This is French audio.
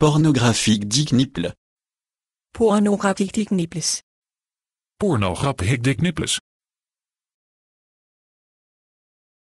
Pornographique Dick Pornographique Dick Pornographique Dick